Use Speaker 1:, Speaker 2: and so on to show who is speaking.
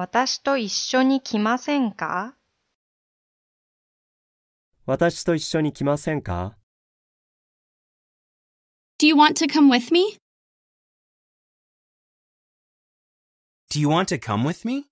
Speaker 1: 私と一緒に来ませんか
Speaker 2: 私と一緒に来ませんか
Speaker 3: ?Do you want to come with me?
Speaker 2: Do you want to come with me?